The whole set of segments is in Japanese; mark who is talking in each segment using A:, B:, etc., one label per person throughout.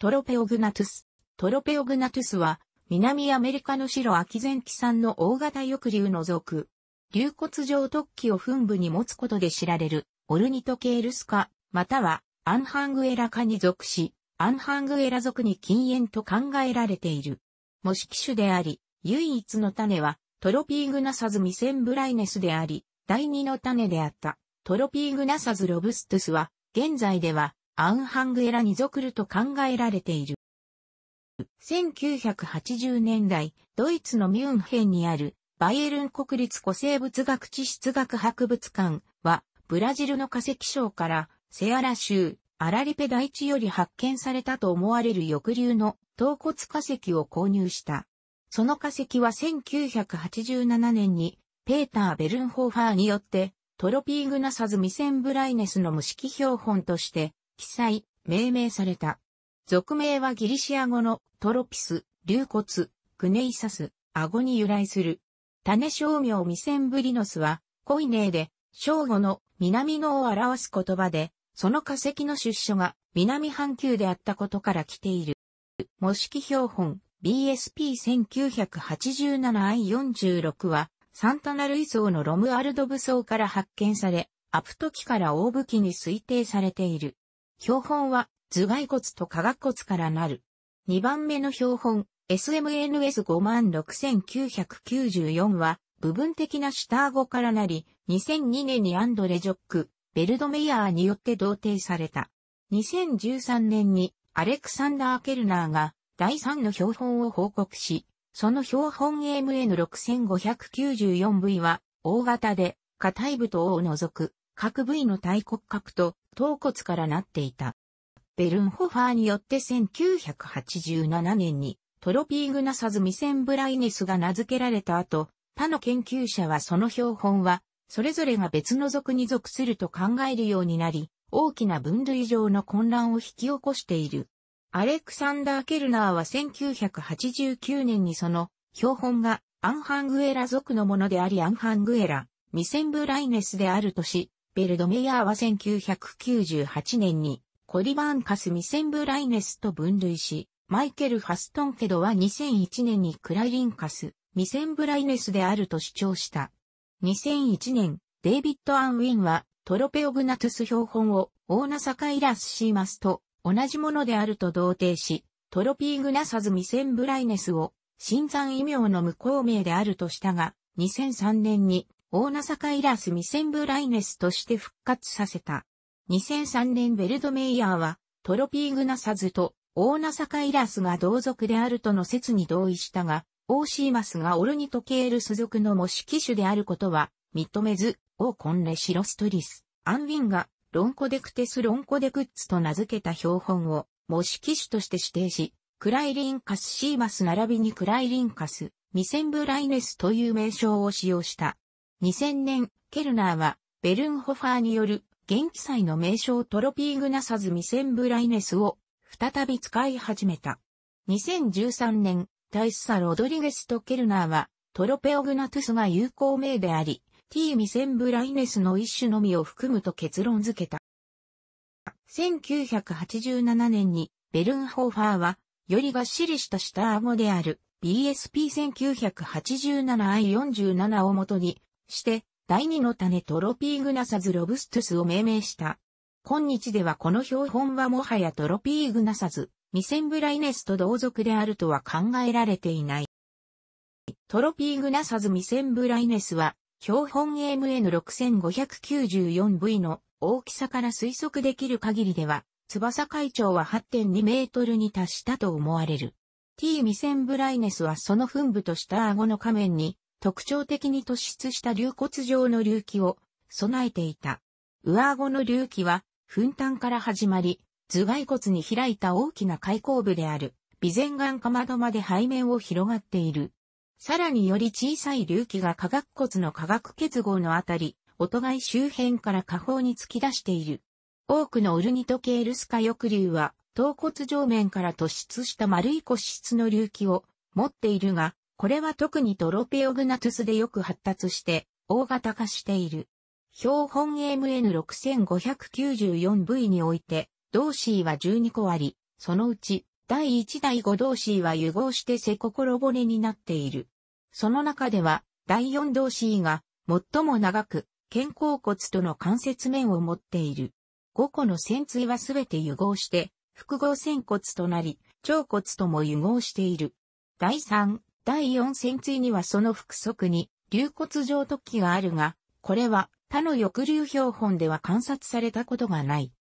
A: トロペオグナトゥス。トロペオグナトゥスは、南アメリカの白秋前期産の大型翼竜の属。竜骨状突起を噴部に持つことで知られる、オルニトケールス科、または、アンハングエラ科に属し、アンハングエラ属に禁煙と考えられている。模式種であり、唯一の種は、トロピーグナサズミセンブライネスであり、第二の種であった、トロピーグナサズロブストゥスは、現在では、アンハングエラに属ると考えられている。1980年代、ドイツのミュンヘンにあるバイエルン国立古生物学地質学博物館は、ブラジルの化石賞からセアラ州、アラリペ大地より発見されたと思われる翼竜の頭骨化石を購入した。その化石は1987年にペーター・ベルンホーファーによってトロピーグナサズ・ミセンブライネスの無式標本として記載、命名された。俗名はギリシア語のトロピス、竜骨、クネイサス、顎に由来する。種商名ミセンブリノスは、コイネーで、正午の南のを表す言葉で、その化石の出所が南半球であったことから来ている。模式標本 BSP1987I46 は、サンタナルイ層のロムアルド武装から発見され、アプト期から大武器に推定されている。標本は頭蓋骨と下顎骨からなる。2番目の標本 SMNS56994 は部分的な下顎からなり、2002年にアンドレ・ジョック、ベルドメイヤーによって同定された。2013年にアレクサンダー・ケルナーが第3の標本を報告し、その標本 MN6594V は大型で、下体部等を除く各部位の大骨格と頭骨からなっていた。ベルンホファーによって1987年にトロピーグナサズミセンブライネスが名付けられた後、他の研究者はその標本は、それぞれが別の属に属すると考えるようになり、大きな分類上の混乱を引き起こしている。アレクサンダー・ケルナーは1989年にその標本がアンハングエラ族のものでありアンハングエラ、ミセンブライネスであるとし、ベルドメイヤーは1998年にコリバーンカスミセンブライネスと分類し、マイケル・ファストンケドは2001年にクライリンカス、ミセンブライネスであると主張した。2001年、デイビッド・アン・ウィンはトロペオグナトゥス標本をオーナサカイラス・シーマスと同じものであると同定し、トロピーグナサズ・ミセンブライネスを新山異名の無効名であるとしたが、2003年にオーナ坂イラスミセンブライネスとして復活させた。2003年ベルドメイヤーは、トロピーグナサズとオーナ坂イラスが同族であるとの説に同意したが、オーシーマスがオルニトケールス族の模式種であることは認めず、オーコンレシロストリス、アンウィンがロンコデクテスロンコデクッツと名付けた標本を模式種として指定し、クライリンカスシーマス並びにクライリンカス、ミセンブライネスという名称を使用した。2000年、ケルナーは、ベルンホファーによる、元気祭の名称トロピーグナサズミセンブライネスを、再び使い始めた。2013年、大スサ・ロドリゲスとケルナーは、トロペオグナトゥスが有効名であり、t ミセンブライネスの一種のみを含むと結論付けた。1987年に、ベルンホーファーは、よりがっしりした下顎である BSP1987I47 をもとにして、第二の種トロピーグナサズ・ロブストゥスを命名した。今日ではこの標本はもはやトロピーグナサズ、ミセンブライネスと同族であるとは考えられていない。トロピーグナサズ・ミセンブライネスは、標本 AMN6594V の大きさから推測できる限りでは、翼海長は8.2メートルに達したと思われる。T ミセンブライネスはその噴部とした顎の仮面に特徴的に突出した流骨状の隆起を備えていた。上顎の隆起は、粉炭から始まり、頭蓋骨に開いた大きな開口部である、備前眼かまどまで背面を広がっている。さらにより小さい隆起が下顎骨の下顎結合のあたり、音外周辺から下方に突き出している。多くのオルニトケールスカ翼竜は、頭骨上面から突出した丸い骨質の隆起を持っているが、これは特にトロペオグナトゥスでよく発達して、大型化している。標本 MN6594V において、同ーは12個あり、そのうち、第1第5同ーは融合して背心骨になっている。その中では、第4同ーが、最も長く、肩甲骨との関節面を持っている。5個の線椎はすべて融合して、複合線骨となり、腸骨とも融合している。第3、第四戦椎にはその腹側に、流骨状突起があるが、これは他の翼流標本では観察されたことがない。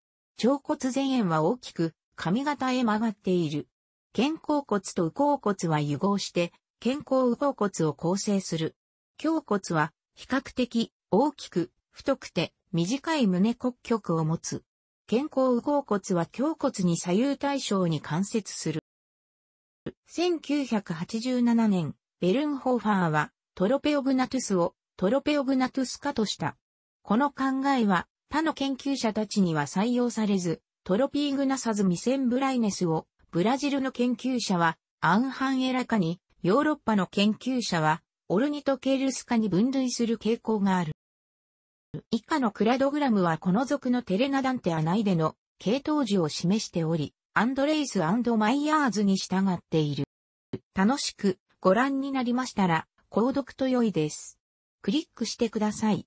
A: 腸骨前縁は大きく、髪型へ曲がっている。肩甲骨と右甲骨は融合して、肩甲右甲骨を構成する。胸骨は比較的大きく、太くて短い胸骨曲を持つ。肩甲右甲骨は胸骨に左右対称に関節する。1987年、ベルンホーファーはトロペオグナトゥスをトロペオグナトゥス化とした。この考えは他の研究者たちには採用されず、トロピーグナサズミセンブライネスをブラジルの研究者はアンハンエラカに、ヨーロッパの研究者はオルニトケルス化に分類する傾向がある。以下のクラドグラムはこの属のテレナダンテアナイデの系統樹を示しており、アンドレイスマイヤーズに従っている。楽しくご覧になりましたら、購読と良いです。クリックしてください。